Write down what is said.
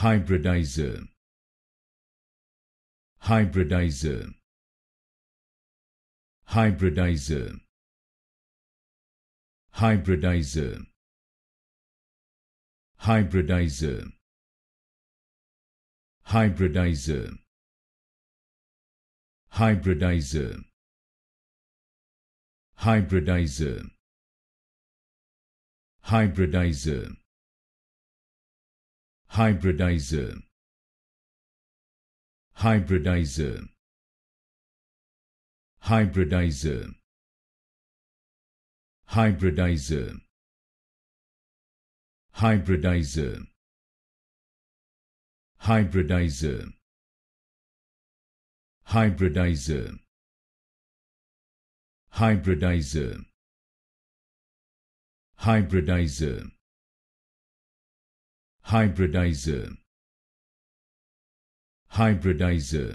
hybridizer hybridizer hybridizer hybridizer hybridizer hybridizer hybridizer hybridizer hybridizer hybridizer hybridizer hybridizer hybridizer hybridizer hybridizer hybridizer hybridizer hybridizer hybridizer hybridizer